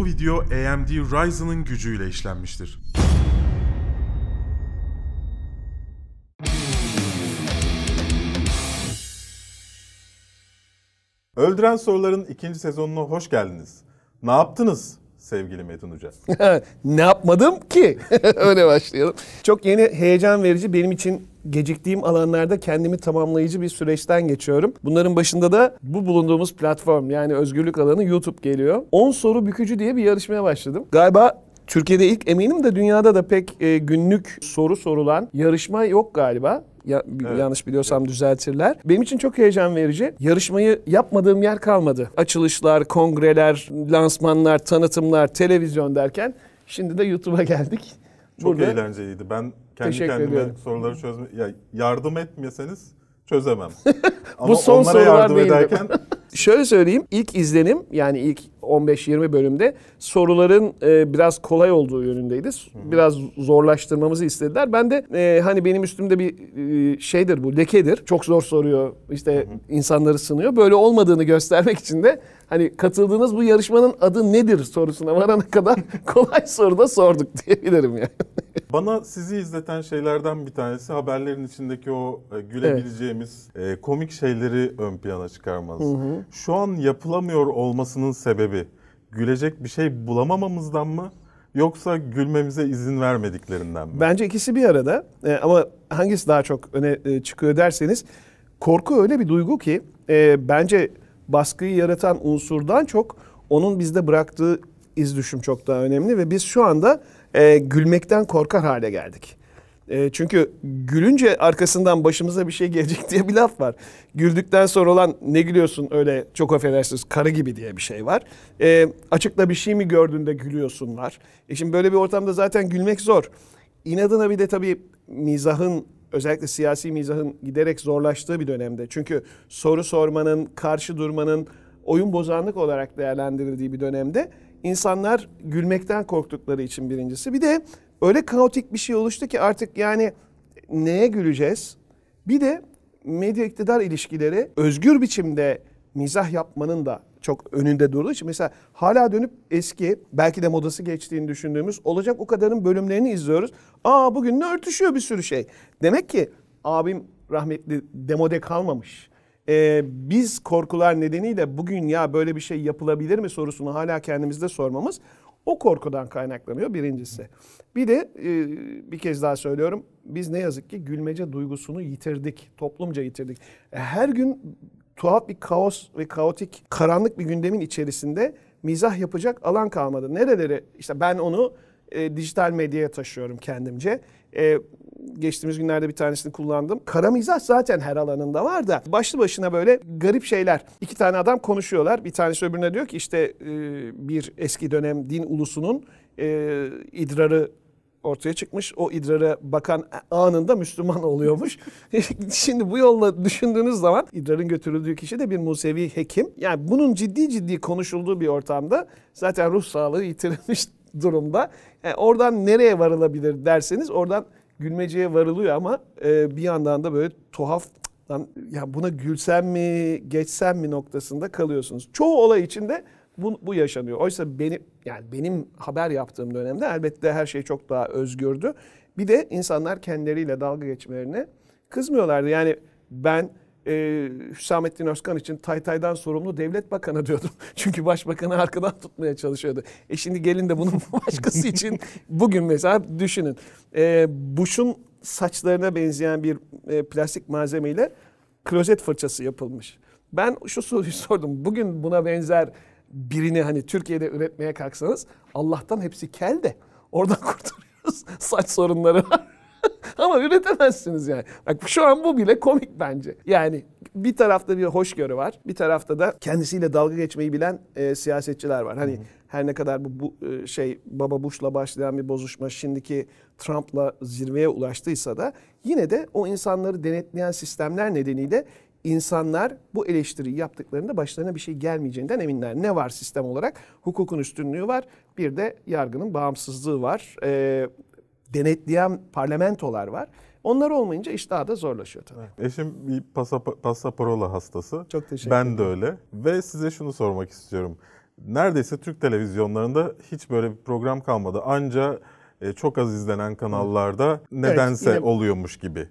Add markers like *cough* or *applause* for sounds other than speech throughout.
Bu video AMD Ryzen'ın gücüyle işlenmiştir. Öldüren Soruların ikinci sezonuna hoş geldiniz. Ne yaptınız? sevgili Metin Hoca? *laughs* ne yapmadım ki? *laughs* Öyle başlayalım. Çok yeni heyecan verici benim için geciktiğim alanlarda kendimi tamamlayıcı bir süreçten geçiyorum. Bunların başında da bu bulunduğumuz platform yani özgürlük alanı YouTube geliyor. 10 soru bükücü diye bir yarışmaya başladım. Galiba Türkiye'de ilk eminim de dünyada da pek e, günlük soru sorulan yarışma yok galiba. Ya, evet. Yanlış biliyorsam evet. düzeltirler. Benim için çok heyecan verici. Yarışmayı yapmadığım yer kalmadı. Açılışlar, kongreler, lansmanlar, tanıtımlar, televizyon derken şimdi de YouTube'a geldik. Çok Burada... eğlenceliydi. Ben kendi Teşekkür kendime ediyorum. soruları çözme ya yardım etmeseniz çözemem. *laughs* Ama Bu son onlara yardım değildim. ederken *laughs* Şöyle söyleyeyim ilk izlenim yani ilk 15-20 bölümde soruların e, biraz kolay olduğu yönündeydi. Biraz zorlaştırmamızı istediler. Ben de e, hani benim üstümde bir e, şeydir bu lekedir. Çok zor soruyor işte hı hı. insanları sınıyor. Böyle olmadığını göstermek için de hani katıldığınız bu yarışmanın adı nedir sorusuna varana kadar *laughs* kolay soruda sorduk diyebilirim yani. *laughs* Bana sizi izleten şeylerden bir tanesi haberlerin içindeki o e, gülebileceğimiz evet. E, komik şeyleri ön plana çıkarmanız. Şu an yapılamıyor olmasının sebebi gülecek bir şey bulamamamızdan mı? Yoksa gülmemize izin vermediklerinden mi? Bence ikisi bir arada ee, ama hangisi daha çok öne e, çıkıyor derseniz korku öyle bir duygu ki e, bence baskıyı yaratan unsurdan çok onun bizde bıraktığı iz düşüm çok daha önemli ve biz şu anda e, gülmekten korkar hale geldik. E, çünkü gülünce arkasından başımıza bir şey gelecek *laughs* diye bir laf var. Güldükten sonra olan ne gülüyorsun öyle çok affedersiniz karı gibi diye bir şey var. E, açıkla bir şey mi gördüğünde gülüyorsun var. E şimdi böyle bir ortamda zaten gülmek zor. İnadına bir de tabii mizahın özellikle siyasi mizahın giderek zorlaştığı bir dönemde. Çünkü soru sormanın, karşı durmanın oyun bozanlık olarak değerlendirildiği bir dönemde İnsanlar gülmekten korktukları için birincisi. Bir de öyle kaotik bir şey oluştu ki artık yani neye güleceğiz? Bir de medya iktidar ilişkileri özgür biçimde mizah yapmanın da çok önünde durduğu için mesela hala dönüp eski belki de modası geçtiğini düşündüğümüz olacak o kadarın bölümlerini izliyoruz. Aa bugün ne örtüşüyor bir sürü şey. Demek ki abim rahmetli demode kalmamış e, biz korkular nedeniyle bugün ya böyle bir şey yapılabilir mi sorusunu hala kendimizde sormamız o korkudan kaynaklanıyor birincisi. Bir de e, bir kez daha söylüyorum biz ne yazık ki gülmece duygusunu yitirdik. Toplumca yitirdik. E, her gün tuhaf bir kaos ve kaotik karanlık bir gündemin içerisinde mizah yapacak alan kalmadı. Nereleri işte ben onu e, dijital medyaya taşıyorum kendimce. E, geçtiğimiz günlerde bir tanesini kullandım. Kara mizah zaten her alanında var da başlı başına böyle garip şeyler. İki tane adam konuşuyorlar. Bir tanesi öbürüne diyor ki işte e, bir eski dönem din ulusunun e, idrarı ortaya çıkmış. O idrara bakan anında Müslüman *laughs* oluyormuş. *laughs* Şimdi bu yolla düşündüğünüz zaman idrarın götürüldüğü kişi de bir Musevi hekim. Yani bunun ciddi ciddi konuşulduğu bir ortamda zaten ruh sağlığı yitirilmiş *laughs* durumda. Yani e, oradan nereye varılabilir derseniz oradan gülmeceye varılıyor ama e, bir yandan da böyle tuhaf ya buna gülsem mi geçsem mi noktasında kalıyorsunuz. Çoğu olay içinde bu, bu yaşanıyor. Oysa benim yani benim haber yaptığım dönemde elbette her şey çok daha özgürdü. Bir de insanlar kendileriyle dalga geçmelerine kızmıyorlardı. Yani ben e, Hüsamettin Özkan için Taytay'dan sorumlu devlet bakanı diyordum. *laughs* Çünkü başbakanı arkadan tutmaya çalışıyordu. E şimdi gelin de bunun *laughs* başkası için bugün mesela düşünün. E, Bush'un saçlarına benzeyen bir e, plastik malzemeyle klozet fırçası yapılmış. Ben şu soruyu *laughs* sordum. Bugün buna benzer birini hani Türkiye'de üretmeye kalksanız Allah'tan hepsi kel de oradan kurtuluyoruz. Saç sorunları var. *laughs* Ama üretemezsiniz yani. Bak şu an bu bile komik bence. Yani bir tarafta bir hoşgörü var. Bir tarafta da kendisiyle dalga geçmeyi bilen e, siyasetçiler var. Hani hmm. her ne kadar bu, bu e, şey Baba Bush'la başlayan bir bozuşma şimdiki Trump'la zirveye ulaştıysa da yine de o insanları denetleyen sistemler nedeniyle insanlar bu eleştiriyi yaptıklarında başlarına bir şey gelmeyeceğinden eminler. Ne var sistem olarak? Hukukun üstünlüğü var. Bir de yargının bağımsızlığı var. Ee, denetleyen parlamentolar var. Onlar olmayınca iş daha da zorlaşıyor tabii. Eşim bir pasaparola hastası. Çok teşekkür ederim. Ben de öyle. Ve size şunu sormak istiyorum. Neredeyse Türk televizyonlarında hiç böyle bir program kalmadı. Anca e, çok az izlenen kanallarda nedense evet, yine... oluyormuş gibi.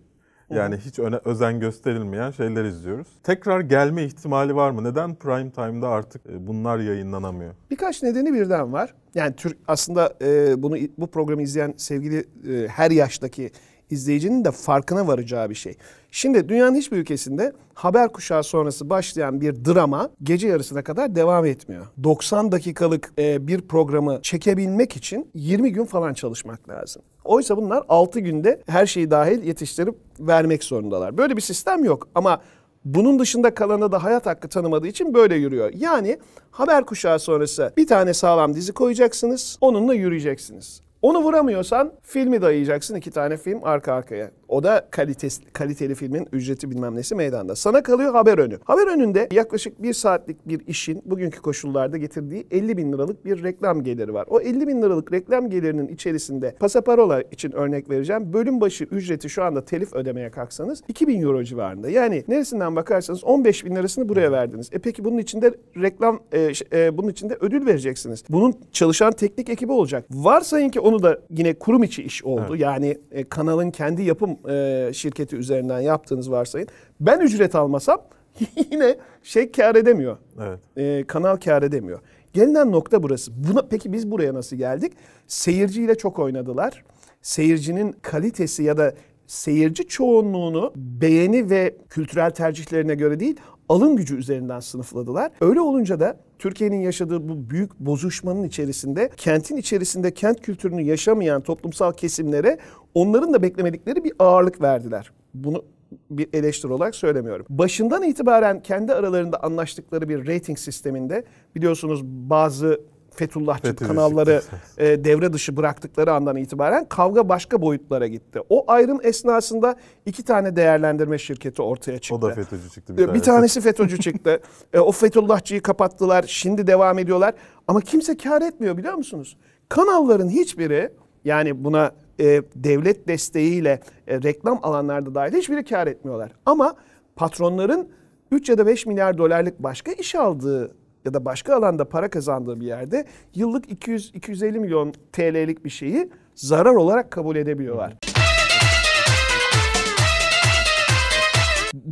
Yani hiç öne, özen gösterilmeyen şeyler izliyoruz. Tekrar gelme ihtimali var mı? Neden prime time'da artık e, bunlar yayınlanamıyor? Birkaç nedeni birden var. Yani Türk aslında e, bunu bu programı izleyen sevgili e, her yaştaki izleyicinin de farkına varacağı bir şey. Şimdi dünyanın hiçbir ülkesinde haber kuşağı sonrası başlayan bir drama gece yarısına kadar devam etmiyor. 90 dakikalık e, bir programı çekebilmek için 20 gün falan çalışmak lazım. Oysa bunlar 6 günde her şeyi dahil yetiştirip vermek zorundalar. Böyle bir sistem yok ama bunun dışında kalana da hayat hakkı tanımadığı için böyle yürüyor. Yani haber kuşağı sonrası bir tane sağlam dizi koyacaksınız, onunla yürüyeceksiniz. Onu vuramıyorsan filmi dayayacaksın iki tane film arka arkaya. O da kalitesi, kaliteli filmin ücreti bilmem nesi meydanda. Sana kalıyor haber önü. Haber önünde yaklaşık bir saatlik bir işin bugünkü koşullarda getirdiği 50 bin liralık bir reklam geliri var. O 50 bin liralık reklam gelirinin içerisinde pasaparola için örnek vereceğim. Bölüm başı ücreti şu anda telif ödemeye kalksanız 2 bin euro civarında. Yani neresinden bakarsanız 15 bin lirasını buraya verdiniz. E peki bunun içinde reklam, e, e, bunun içinde ödül vereceksiniz. Bunun çalışan teknik ekibi olacak. Varsayın ki o onu da yine kurum içi iş oldu. Evet. Yani e, kanalın kendi yapım e, şirketi üzerinden yaptığınız varsayın. Ben ücret almasam *laughs* yine şey kar edemiyor. Evet. E, kanal kar edemiyor. Gelinen nokta burası. Buna, peki biz buraya nasıl geldik? Seyirciyle çok oynadılar. Seyircinin kalitesi ya da seyirci çoğunluğunu beğeni ve kültürel tercihlerine göre değil alım gücü üzerinden sınıfladılar. Öyle olunca da Türkiye'nin yaşadığı bu büyük bozuşmanın içerisinde kentin içerisinde kent kültürünü yaşamayan toplumsal kesimlere onların da beklemedikleri bir ağırlık verdiler. Bunu bir eleştiri olarak söylemiyorum. Başından itibaren kendi aralarında anlaştıkları bir rating sisteminde biliyorsunuz bazı Fethullahçı Fethi'de kanalları e, devre dışı bıraktıkları andan itibaren kavga başka boyutlara gitti. O ayrım esnasında iki tane değerlendirme şirketi ortaya çıktı. O da FETÖ'cü çıktı bir e, tanesi. Bir tanesi FETÖ'cü çıktı. *laughs* E, o Fethullahçıyı kapattılar. Şimdi devam ediyorlar. Ama kimse kar etmiyor biliyor musunuz? Kanalların hiçbiri yani buna e, devlet desteğiyle e, reklam alanlarda dahil hiçbiri kar etmiyorlar. Ama patronların 3 ya da 5 milyar dolarlık başka iş aldığı ya da başka alanda para kazandığı bir yerde yıllık 200-250 milyon TL'lik bir şeyi zarar olarak kabul edebiliyorlar.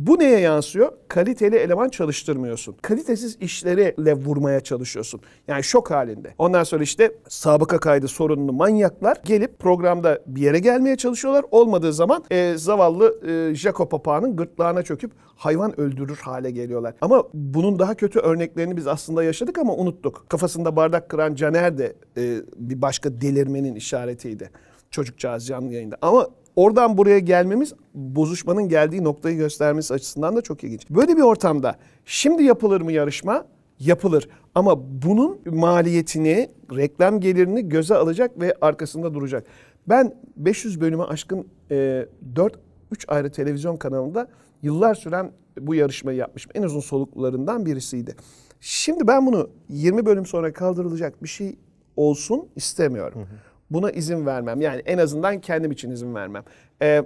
Bu neye yansıyor? Kaliteli eleman çalıştırmıyorsun. Kalitesiz işleriyle vurmaya çalışıyorsun. Yani şok halinde. Ondan sonra işte sabıka kaydı sorunlu manyaklar gelip programda bir yere gelmeye çalışıyorlar. Olmadığı zaman e, zavallı e, Jaco papağanın gırtlağına çöküp hayvan öldürür hale geliyorlar. Ama bunun daha kötü örneklerini biz aslında yaşadık ama unuttuk. Kafasında bardak kıran Caner de e, bir başka delirmenin işaretiydi çocukcağız canlı yayında. Ama Oradan buraya gelmemiz bozuşmanın geldiği noktayı göstermesi açısından da çok ilginç. Böyle bir ortamda şimdi yapılır mı yarışma? Yapılır ama bunun maliyetini, reklam gelirini göze alacak ve arkasında duracak. Ben 500 bölüme aşkın 4 e, 3 ayrı televizyon kanalında yıllar süren bu yarışmayı yapmışım. En uzun soluklarından birisiydi. Şimdi ben bunu 20 bölüm sonra kaldırılacak bir şey olsun istemiyorum. Hı hı. Buna izin vermem. Yani en azından kendim için izin vermem. Ee,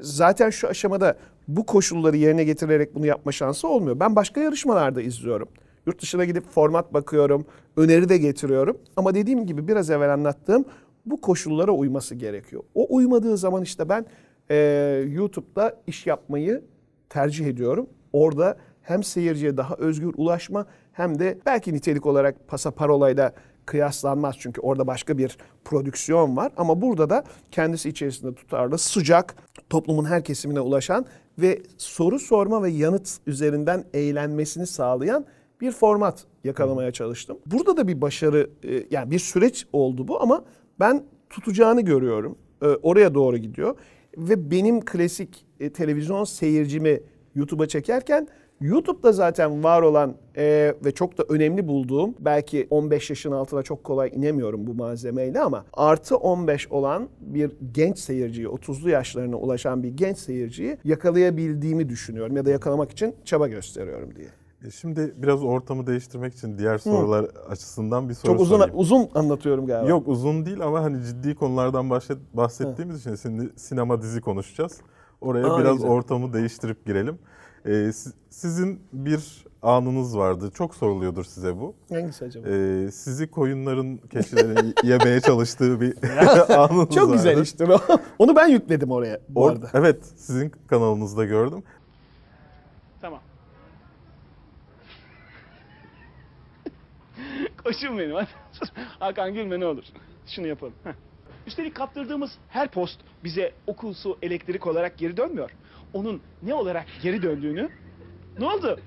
zaten şu aşamada bu koşulları yerine getirerek bunu yapma şansı olmuyor. Ben başka yarışmalarda izliyorum. Yurt dışına gidip format bakıyorum, öneri de getiriyorum. Ama dediğim gibi biraz evvel anlattığım bu koşullara uyması gerekiyor. O uymadığı zaman işte ben e, YouTube'da iş yapmayı tercih ediyorum. Orada hem seyirciye daha özgür ulaşma hem de belki nitelik olarak pasaparolayla olayla kıyaslanmaz. Çünkü orada başka bir prodüksiyon var. Ama burada da kendisi içerisinde tutarlı, sıcak, toplumun her kesimine ulaşan ve soru sorma ve yanıt üzerinden eğlenmesini sağlayan bir format yakalamaya çalıştım. Burada da bir başarı, e, yani bir süreç oldu bu ama ben tutacağını görüyorum. E, oraya doğru gidiyor. Ve benim klasik e, televizyon seyircimi YouTube'a çekerken YouTube'da zaten var olan e, ve çok da önemli bulduğum belki 15 yaşın altına çok kolay inemiyorum bu malzemeyle ama artı 15 olan bir genç seyirciyi 30'lu yaşlarına ulaşan bir genç seyirciyi yakalayabildiğimi düşünüyorum ya da yakalamak için çaba gösteriyorum diye. E, şimdi biraz ortamı değiştirmek için diğer sorular Hı. açısından bir soru sorayım. Çok uzun sorayım. uzun anlatıyorum galiba. Yok uzun değil ama hani ciddi konulardan bahsettiğimiz Hı. için şimdi sinema dizi konuşacağız. Oraya Aa, biraz güzel. ortamı değiştirip girelim. Ee, sizin bir anınız vardı. Çok soruluyordur size bu. Hangisi acaba? Ee, sizi koyunların keçilerin yemeye çalıştığı bir *laughs* *laughs* anınız Çok vardı. güzel işte. *laughs* Onu ben yükledim oraya bu Or- arada. Evet. Sizin kanalınızda gördüm. Tamam. Koşun benim hadi. Hakan gülme ne olur. Şunu yapalım. Üstelik kaptırdığımız her post bize okul, su, elektrik olarak geri dönmüyor onun ne olarak geri döndüğünü... Ne oldu?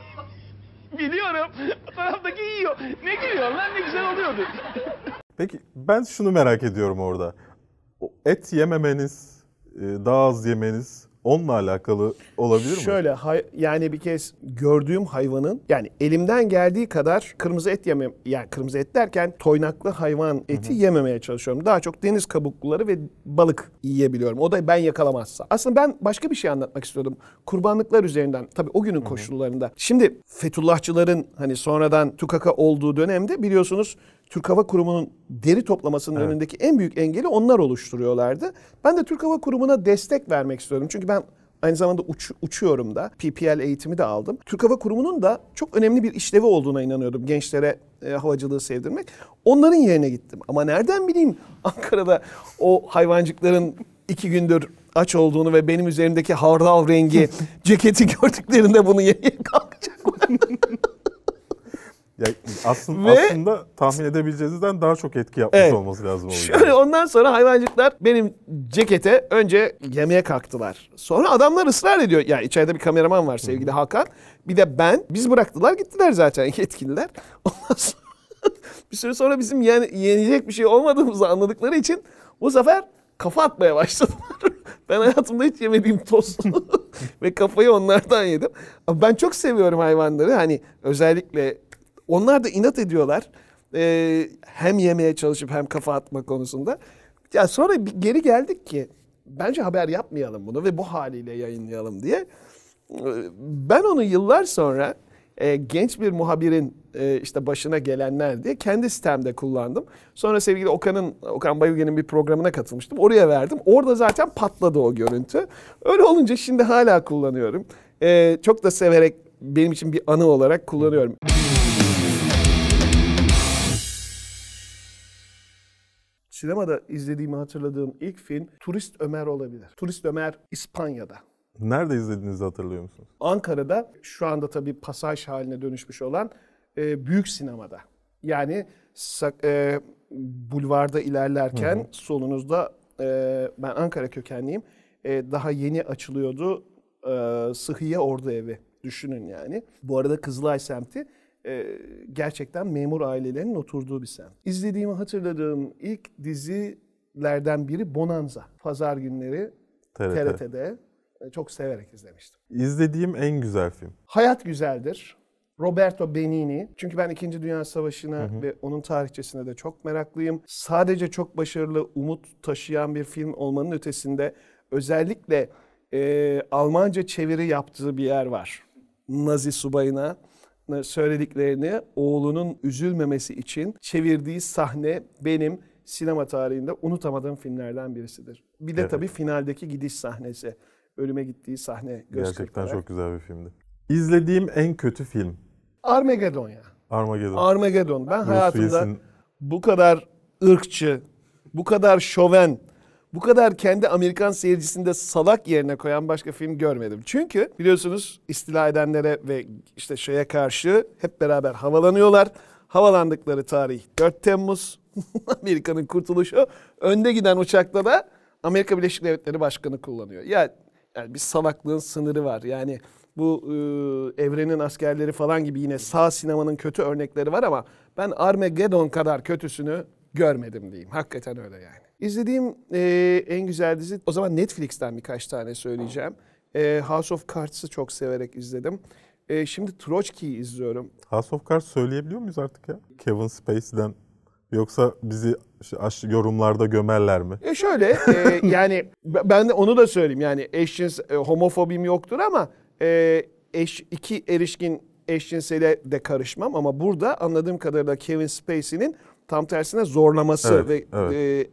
*laughs* Biliyorum. Taraftaki yiyor. Ne gülüyor lan ne güzel oluyordu. Peki ben şunu merak ediyorum orada. O et yememeniz, e, daha az yemeniz onunla alakalı olabilir mi? Şöyle hay, yani bir kez gördüğüm hayvanın yani elimden geldiği kadar kırmızı et yemem yani kırmızı et derken toynaklı hayvan eti Hı-hı. yememeye çalışıyorum. Daha çok deniz kabukluları ve balık yiyebiliyorum. O da ben yakalamazsa. Aslında ben başka bir şey anlatmak istiyordum. Kurbanlıklar üzerinden tabii o günün Hı-hı. koşullarında. Şimdi Fethullahçıların hani sonradan tukaka olduğu dönemde biliyorsunuz Türk Hava Kurumu'nun deri toplamasının evet. önündeki en büyük engeli onlar oluşturuyorlardı. Ben de Türk Hava Kurumu'na destek vermek istiyorum Çünkü ben aynı zamanda uç, uçuyorum da PPL eğitimi de aldım. Türk Hava Kurumu'nun da çok önemli bir işlevi olduğuna inanıyordum gençlere e, havacılığı sevdirmek. Onların yerine gittim. Ama nereden bileyim *laughs* Ankara'da o hayvancıkların iki gündür aç olduğunu ve benim üzerimdeki hardal rengi *laughs* ceketi gördüklerinde bunu yemeye kalkacaklar. *laughs* Ya aslında, Ve, aslında tahmin edebileceğinizden daha çok etki yapmış evet, olması lazım. Şöyle ondan sonra hayvancıklar benim cekete önce yemeye kalktılar. Sonra adamlar ısrar ediyor. Ya yani içeride bir kameraman var sevgili Hı. Hakan. Bir de ben. Biz bıraktılar gittiler zaten *laughs* yetkililer. Ondan sonra bir süre sonra bizim yani yenecek bir şey olmadığımızı anladıkları için bu sefer kafa atmaya başladılar. *laughs* ben hayatımda hiç yemediğim tostu *laughs* ve kafayı onlardan yedim. Ama ben çok seviyorum hayvanları. Hani özellikle onlar da inat ediyorlar. Ee, hem yemeye çalışıp hem kafa atma konusunda. Ya sonra bir geri geldik ki bence haber yapmayalım bunu ve bu haliyle yayınlayalım diye. Ee, ben onu yıllar sonra e, genç bir muhabirin e, işte başına gelenler diye kendi sistemde kullandım. Sonra sevgili Okan'ın Okan Bayülgen'in bir programına katılmıştım. Oraya verdim. Orada zaten patladı o görüntü. Öyle olunca şimdi hala kullanıyorum. E, çok da severek benim için bir anı olarak kullanıyorum. sinemada izlediğimi hatırladığım ilk film Turist Ömer olabilir. Turist Ömer İspanya'da. Nerede izlediğinizi hatırlıyor musunuz? Ankara'da şu anda tabii pasaj haline dönüşmüş olan e, büyük sinemada. Yani e, bulvarda ilerlerken hı hı. solunuzda e, ben Ankara kökenliyim. E, daha yeni açılıyordu e, Sıhhiye Ordu Evi düşünün yani. Bu arada Kızılay semti e, gerçekten memur ailelerinin oturduğu bir semt. İzlediğimi hatırladığım ilk dizilerden biri Bonanza. Pazar günleri TRT. TRT'de e, çok severek izlemiştim. İzlediğim en güzel film. Hayat güzeldir. Roberto Benini. Çünkü ben İkinci Dünya Savaşı'na hı hı. ve onun tarihçesine de çok meraklıyım. Sadece çok başarılı, umut taşıyan bir film olmanın ötesinde özellikle e, Almanca çeviri yaptığı bir yer var. Nazi subayına söylediklerini oğlunun üzülmemesi için çevirdiği sahne benim sinema tarihinde unutamadığım filmlerden birisidir. Bir de evet. tabii finaldeki gidiş sahnesi, ölüme gittiği sahne göstererek. Gerçekten çok güzel bir filmdi. İzlediğim en kötü film. Armageddon ya. Armageddon. Armageddon. Ben Bruce hayatımda Wilson. bu kadar ırkçı, bu kadar şoven, bu kadar kendi Amerikan seyircisinde salak yerine koyan başka film görmedim. Çünkü biliyorsunuz istila edenlere ve işte şeye karşı hep beraber havalanıyorlar. Havalandıkları tarih 4 Temmuz. *laughs* Amerika'nın kurtuluşu. Önde giden uçakta da Amerika Birleşik Devletleri Başkanı kullanıyor. Ya yani, yani bir salaklığın sınırı var. Yani bu e, evrenin askerleri falan gibi yine sağ sinemanın kötü örnekleri var ama ben Armageddon kadar kötüsünü görmedim diyeyim. Hakikaten öyle yani. İzlediğim e, en güzel dizi o zaman Netflix'ten birkaç tane söyleyeceğim. E, House of Cards'ı çok severek izledim. E, şimdi Troçki'yi izliyorum. House of Cards söyleyebiliyor muyuz artık ya? Kevin Spacey'den Yoksa bizi yorumlarda gömerler mi? E şöyle e, *laughs* yani ben de onu da söyleyeyim yani eşcins e, homofobim yoktur ama e, eş, iki erişkin eşcinsele de karışmam ama burada anladığım kadarıyla Kevin Spacey'nin tam tersine zorlaması evet, ve evet.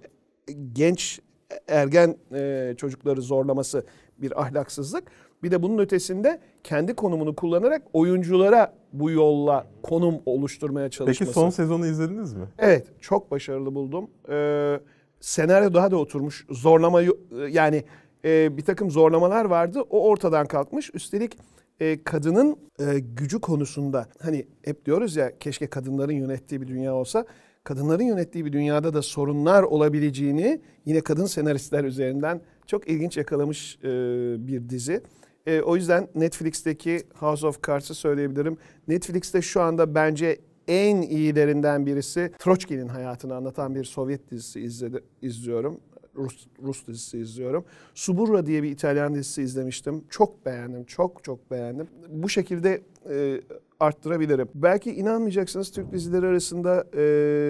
E, genç ergen e, çocukları zorlaması bir ahlaksızlık. Bir de bunun ötesinde kendi konumunu kullanarak oyunculara bu yolla konum oluşturmaya çalışması. Peki son sezonu izlediniz mi? Evet, çok başarılı buldum. Ee, senaryo daha da oturmuş. Zorlama e, yani e, bir takım zorlamalar vardı. O ortadan kalkmış. Üstelik e, kadının e, gücü konusunda hani hep diyoruz ya keşke kadınların yönettiği bir dünya olsa kadınların yönettiği bir dünyada da sorunlar olabileceğini yine kadın senaristler üzerinden çok ilginç yakalamış e, bir dizi. E, o yüzden Netflix'teki House of Cards'ı söyleyebilirim. Netflix'te şu anda bence en iyilerinden birisi Troçki'nin hayatını anlatan bir Sovyet dizisi izledi, izliyorum. Rus, Rus dizisi izliyorum. Suburra diye bir İtalyan dizisi izlemiştim. Çok beğendim, çok çok beğendim. Bu şekilde e, arttırabilirim. Belki inanmayacaksınız Türk dizileri arasında e,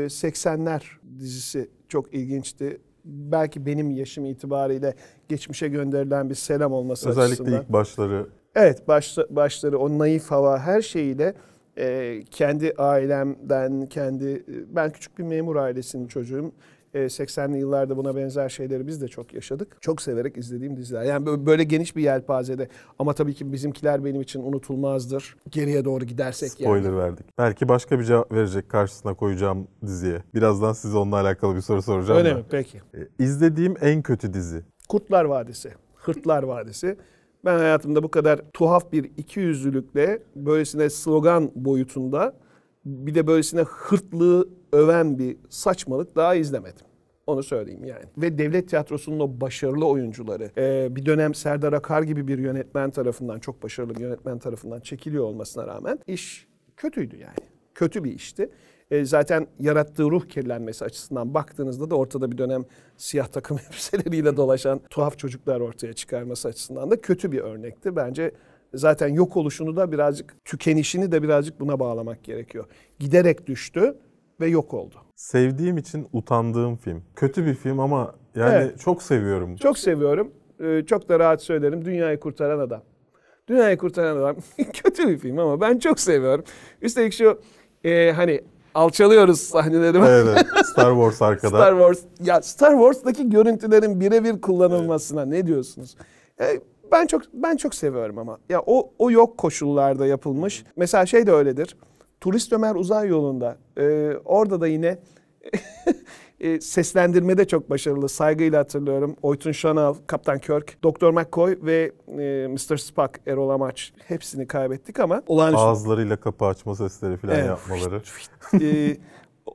80'ler dizisi çok ilginçti. Belki benim yaşım itibariyle geçmişe gönderilen bir selam olması Özellikle açısından. Özellikle ilk başları. Evet baş başları o naif hava her şeyiyle e, kendi ailemden, kendi e, ben küçük bir memur ailesinin çocuğum. 80'li ee, yıllarda buna benzer şeyleri biz de çok yaşadık. Çok severek izlediğim diziler. Yani böyle geniş bir yelpazede. Ama tabii ki bizimkiler benim için unutulmazdır. Geriye doğru gidersek Spoiler yani. Spoiler verdik. Belki başka bir cevap verecek karşısına koyacağım diziye. Birazdan size onunla alakalı bir soru soracağım. Öyle da. mi? Peki. Ee, izlediğim en kötü dizi. Kurtlar Vadisi. Hırtlar Vadisi. Ben hayatımda bu kadar tuhaf bir ikiyüzlülükle böylesine slogan boyutunda bir de böylesine hırtlığı öven bir saçmalık daha izlemedim. Onu söyleyeyim yani. Ve devlet tiyatrosunun o başarılı oyuncuları e, bir dönem Serdar Akar gibi bir yönetmen tarafından çok başarılı bir yönetmen tarafından çekiliyor olmasına rağmen iş kötüydü yani. Kötü bir işti. E, zaten yarattığı ruh kirlenmesi açısından baktığınızda da ortada bir dönem siyah takım *laughs* elbiseleriyle dolaşan tuhaf çocuklar ortaya çıkarması açısından da kötü bir örnekti. Bence zaten yok oluşunu da birazcık tükenişini de birazcık buna bağlamak gerekiyor. Giderek düştü ve yok oldu. Sevdiğim için utandığım film. Kötü bir film ama yani evet. çok seviyorum. Çok seviyorum. Ee, çok da rahat söylerim. Dünyayı kurtaran adam. Dünyayı kurtaran adam *laughs* kötü bir film ama ben çok seviyorum. Üstelik şu e, hani alçalıyoruz sahneleri. Evet, Star Wars arkada. Star Wars ya Star Wars'taki görüntülerin birebir kullanılmasına evet. ne diyorsunuz? E, ben çok ben çok seviyorum ama. Ya o o yok koşullarda yapılmış. Mesela şey de öyledir. Turist Ömer Uzay Yolu'nda e, orada da yine *laughs* e, de çok başarılı. Saygıyla hatırlıyorum. Oytun Şanal, Kaptan Kirk, Doktor McCoy ve e, Mr. Spock, Erol Amaç. Hepsini kaybettik ama olağanüstü. Ağızlarıyla kapı açma sesleri falan evet. yapmaları. *laughs* e,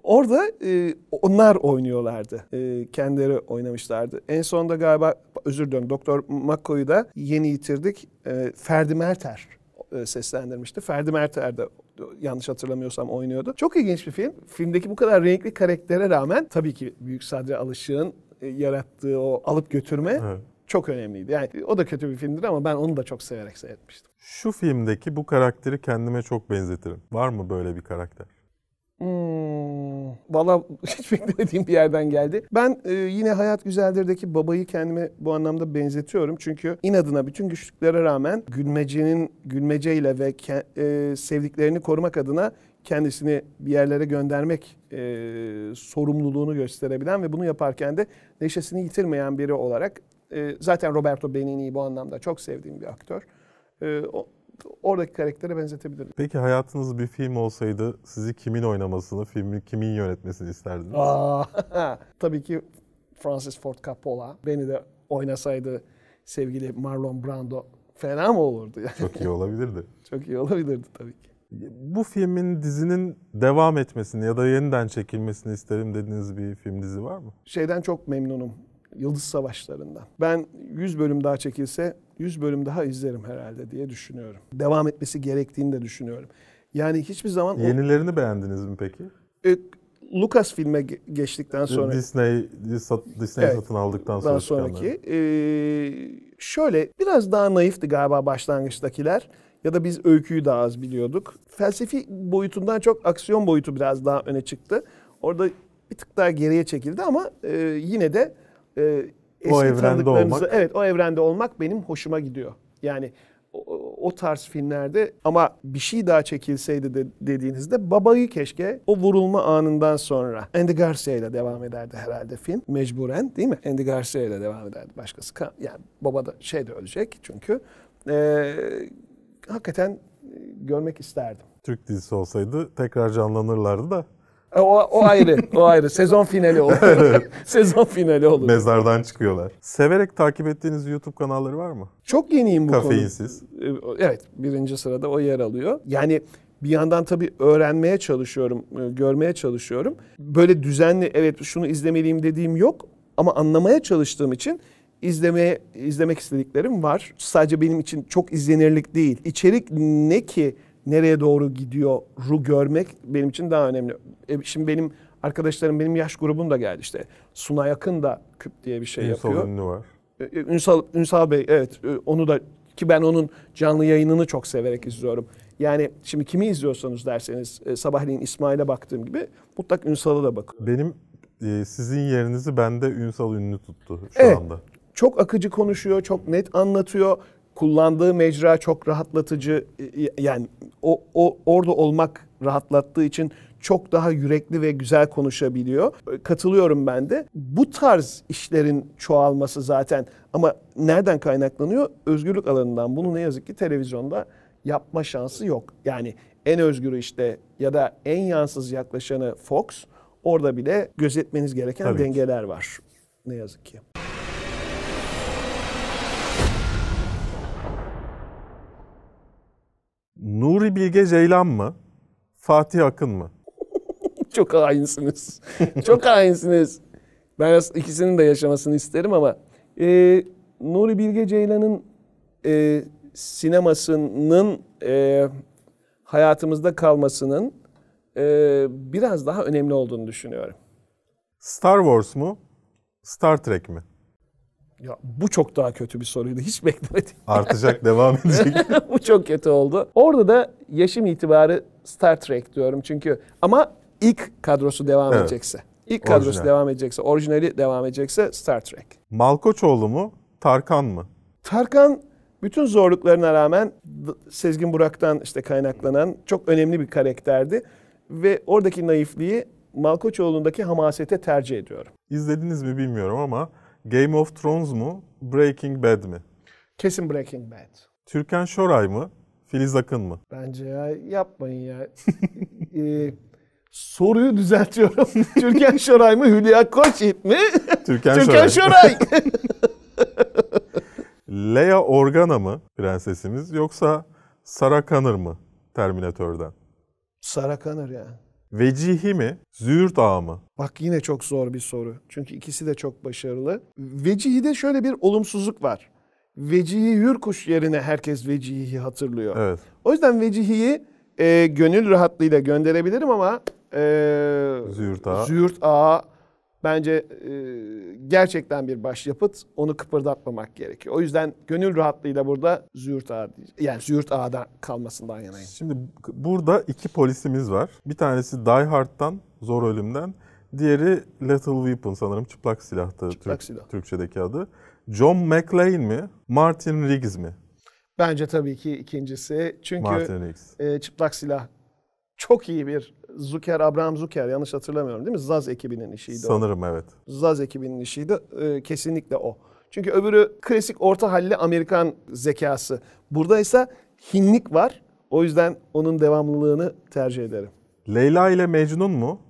Orada e, onlar oynuyorlardı. E, kendileri oynamışlardı. En sonunda galiba özür dilerim Doktor Makko'yu da yeni yitirdik. E, Ferdi Merter e, seslendirmişti. Ferdi Merter de yanlış hatırlamıyorsam oynuyordu. Çok ilginç bir film. Filmdeki bu kadar renkli karaktere rağmen tabii ki Büyük Sadri Alışık'ın e, yarattığı o alıp götürme evet. çok önemliydi. Yani o da kötü bir filmdir ama ben onu da çok severek seyretmiştim. Şu filmdeki bu karakteri kendime çok benzetirim. Var mı böyle bir karakter? Hmm. Valla *laughs* hiç beklemediğim bir yerden geldi. Ben e, yine Hayat Güzeldir'deki babayı kendime bu anlamda benzetiyorum. Çünkü inadına bütün güçlüklere rağmen gülmecenin gülmeceyle ve e, sevdiklerini korumak adına kendisini bir yerlere göndermek e, sorumluluğunu gösterebilen ve bunu yaparken de neşesini yitirmeyen biri olarak e, zaten Roberto Benigni bu anlamda çok sevdiğim bir aktör. E, o, oradaki karaktere benzetebilirim. Peki hayatınız bir film olsaydı sizi kimin oynamasını, filmi kimin yönetmesini isterdiniz? Aa, *laughs* tabii ki Francis Ford Coppola. Beni de oynasaydı sevgili Marlon Brando fena mı olurdu? Yani? *laughs* Çok iyi olabilirdi. Çok iyi olabilirdi tabii ki. Bu filmin dizinin devam etmesini ya da yeniden çekilmesini isterim dediğiniz bir film dizi var mı? Şeyden çok memnunum. Yıldız Savaşları'ndan. Ben 100 bölüm daha çekilse 100 bölüm daha izlerim herhalde diye düşünüyorum. Devam etmesi gerektiğini de düşünüyorum. Yani hiçbir zaman... Yenilerini o... beğendiniz mi peki? E, Lucas filme geçtikten sonra... Disney, Disney evet, satın aldıktan sonra sonraki. E, şöyle biraz daha naifti galiba başlangıçtakiler. Ya da biz öyküyü daha az biliyorduk. Felsefi boyutundan çok aksiyon boyutu biraz daha öne çıktı. Orada bir tık daha geriye çekildi ama e, yine de e, eski o evrende olmak. Evet o evrende olmak benim hoşuma gidiyor. Yani o, o tarz filmlerde ama bir şey daha çekilseydi de, dediğinizde babayı keşke o vurulma anından sonra Andy Garcia ile devam ederdi herhalde film mecburen değil mi? Andy Garcia ile devam ederdi başkası. Yani baba da şey de ölecek çünkü. Ee, hakikaten e, görmek isterdim. Türk dizisi olsaydı tekrar canlanırlardı da e, o, o ayrı, o ayrı. Sezon finali olur. *laughs* Sezon finali olur. Mezardan çıkıyorlar. Severek takip ettiğiniz YouTube kanalları var mı? Çok yeniyim bu Kafeinsiz. konu. E, evet, birinci sırada o yer alıyor. Yani bir yandan tabii öğrenmeye çalışıyorum, e, görmeye çalışıyorum. Böyle düzenli, evet şunu izlemeliyim dediğim yok ama anlamaya çalıştığım için izlemeye izlemek istediklerim var. Sadece benim için çok izlenirlik değil. İçerik ne ki nereye doğru gidiyor ru görmek benim için daha önemli. E, şimdi benim arkadaşlarım benim yaş grubum da geldi işte. Suna yakın da küp diye bir şey Ünsal yapıyor. Ünlü var. E, e Ünsal, Ünsal Bey evet e, onu da ki ben onun canlı yayınını çok severek izliyorum. Yani şimdi kimi izliyorsanız derseniz e, sabahleyin İsmail'e baktığım gibi mutlak Ünsal'a da bakın. Benim e, sizin yerinizi bende Ünsal ünlü tuttu şu evet, anda. Çok akıcı konuşuyor, çok net anlatıyor kullandığı mecra çok rahatlatıcı e, e, yani o, o orada olmak rahatlattığı için çok daha yürekli ve güzel konuşabiliyor. E, katılıyorum ben de. Bu tarz işlerin çoğalması zaten ama nereden kaynaklanıyor? Özgürlük alanından. Bunu ne yazık ki televizyonda yapma şansı yok. Yani en özgürü işte ya da en yansız yaklaşanı Fox. Orada bile gözetmeniz gereken Tabii dengeler ki. var. Ne yazık ki. Nuri Bilge Ceylan mı? Fatih Akın mı? *laughs* Çok aynısınız, *laughs* Çok aynısınız. Ben ikisinin de yaşamasını isterim ama e, Nuri Bilge Ceylan'ın e, sinemasının e, hayatımızda kalmasının e, biraz daha önemli olduğunu düşünüyorum. Star Wars mu? Star Trek mi? Ya bu çok daha kötü bir soruydu. Hiç beklemedim. *laughs* Artacak, devam edecek. *laughs* bu çok kötü oldu. Orada da yaşım itibarı Star Trek diyorum çünkü. Ama ilk kadrosu devam evet. edecekse. İlk kadrosu Orijinal. devam edecekse, orijinali devam edecekse Star Trek. Malkoçoğlu mu, Tarkan mı? Tarkan bütün zorluklarına rağmen Sezgin Burak'tan işte kaynaklanan çok önemli bir karakterdi. Ve oradaki naifliği Malkoçoğlu'ndaki hamasete tercih ediyorum. İzlediniz mi bilmiyorum ama Game of Thrones mu? Breaking Bad mi? Kesin Breaking Bad. Türkan Şoray mı? Filiz Akın mı? Bence ya yapmayın ya. *laughs* ee, soruyu düzeltiyorum. *laughs* Türkan Şoray mı? Hülya Koçyiğit mi? Türkan, Türkan Şoray. Şoray. *laughs* Leia Organa mı prensesimiz yoksa Sarah Connor mı Terminator'dan? Sarah Connor ya. Vecihi mi? Züğürt ağa mı? Bak yine çok zor bir soru. Çünkü ikisi de çok başarılı. Vecihi'de şöyle bir olumsuzluk var. Vecihi Hürkuş yerine herkes Vecihi'yi hatırlıyor. Evet. O yüzden Vecihi'yi e, gönül rahatlığıyla gönderebilirim ama e, Züğürt Ağa, Züğürt Ağa bence e, gerçekten bir başyapıt. Onu kıpırdatmamak gerekiyor. O yüzden gönül rahatlığıyla burada Züğürt Ağa, yani Züğürt Ağa'da kalmasından yanayım. Şimdi burada iki polisimiz var. Bir tanesi Die Hard'dan, Zor Ölüm'den. Diğeri Lethal Weapon sanırım çıplak silahtı çıplak Türk, silah. Türkçedeki adı. John McClane mi? Martin Riggs mi? Bence tabii ki ikincisi. Çünkü Martin e, çıplak silah çok iyi bir Zucker, Abraham Zucker yanlış hatırlamıyorum değil mi? Zaz ekibinin işiydi Sanırım o. evet. Zaz ekibinin işiydi. Ee, kesinlikle o. Çünkü öbürü klasik orta halli Amerikan zekası. Burada ise hinlik var. O yüzden onun devamlılığını tercih ederim. Leyla ile Mecnun mu?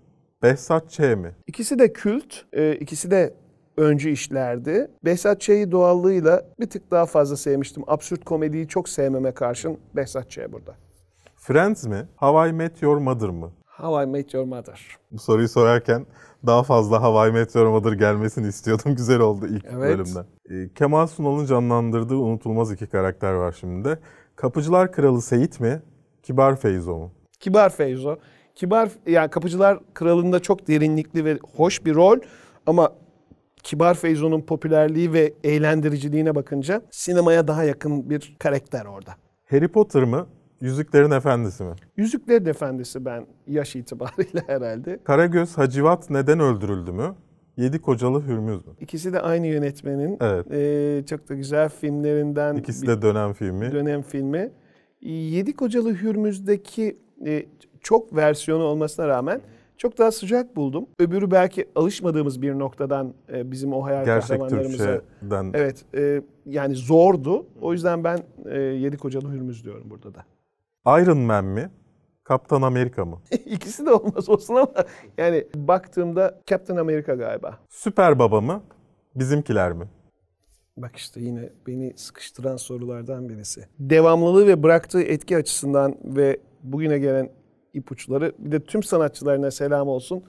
Behzat Ç mi? İkisi de kült, e, ikisi de öncü işlerdi. Behzat Ç'yi doğallığıyla bir tık daha fazla sevmiştim. Absürt komediyi çok sevmeme karşın Behzat Ç burada. Friends mi? How Meteor Met Mother mı? How I Met Your Mother. Bu soruyu sorarken daha fazla How I Met Your Mother gelmesini istiyordum. *laughs* Güzel oldu ilk evet. bölümde. Ee, Kemal Sunal'ın canlandırdığı unutulmaz iki karakter var şimdi de. Kapıcılar Kralı Seyit mi? Kibar Feyzo mu? Kibar Feyzo. Kibar, yani Kapıcılar Kralı'nda çok derinlikli ve hoş bir rol. Ama Kibar Feyzo'nun popülerliği ve eğlendiriciliğine bakınca sinemaya daha yakın bir karakter orada. Harry Potter mı? Yüzüklerin Efendisi mi? Yüzüklerin Efendisi ben yaş itibariyle *laughs* herhalde. Karagöz Hacivat neden öldürüldü mü? Yedi Kocalı Hürmüz mü? İkisi de aynı yönetmenin. Evet. E, çok da güzel filmlerinden. İkisi de dönem filmi. Dönem filmi. E, Yedi Kocalı Hürmüz'deki e, çok versiyonu olmasına rağmen çok daha sıcak buldum. Öbürü belki alışmadığımız bir noktadan e, bizim o hayal Gerçek kahramanlarımıza. Gerçek Türkçeden. Evet. E, yani zordu. O yüzden ben e, Yedi Kocalı Hürmüz diyorum burada da. Iron Man mi? Kaptan Amerika mı? *laughs* İkisi de olmaz olsun ama yani baktığımda Kaptan Amerika galiba. Süper Baba mı? Bizimkiler mi? Bak işte yine beni sıkıştıran sorulardan birisi. Devamlılığı ve bıraktığı etki açısından ve bugüne gelen ipuçları bir de tüm sanatçılarına selam olsun.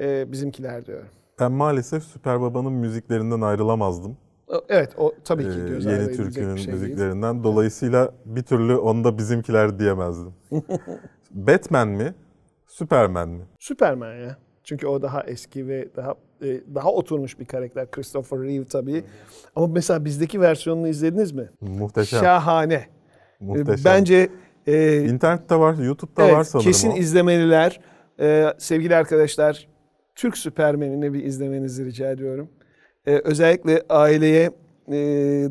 Ee, bizimkiler diyor. Ben maalesef Süper Baba'nın müziklerinden ayrılamazdım. Evet o tabii ki ee, göz Yeni türkünün şey müziklerinden. Değil. Dolayısıyla bir türlü onda bizimkiler diyemezdim. *laughs* Batman mi? Superman mi? Superman ya. Çünkü o daha eski ve daha e, daha oturmuş bir karakter Christopher Reeve tabii. Ama mesela bizdeki versiyonunu izlediniz mi? Muhteşem. Şahane. E, Muhteşem. Bence e, internette var, YouTube'da evet, var sanırım. Kesin o. izlemeliler. Ee, sevgili arkadaşlar, Türk Süpermen'ini bir izlemenizi rica ediyorum e, özellikle aileye e,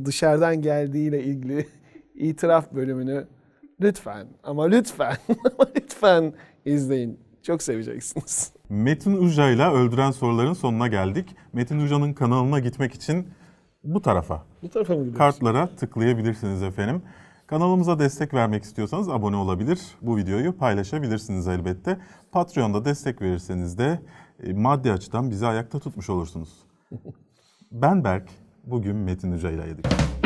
dışarıdan geldiğiyle ilgili *laughs* itiraf bölümünü lütfen ama lütfen *laughs* ama lütfen izleyin. Çok seveceksiniz. Metin Uca ile Öldüren Soruların sonuna geldik. Metin Uca'nın kanalına gitmek için bu tarafa. Bu tarafa mı Kartlara tıklayabilirsiniz efendim. Kanalımıza destek vermek istiyorsanız abone olabilir. Bu videoyu paylaşabilirsiniz elbette. Patreon'da destek verirseniz de e, maddi açıdan bizi ayakta tutmuş olursunuz. *laughs* Ben Berk, bugün Metin Hoca ile yedik.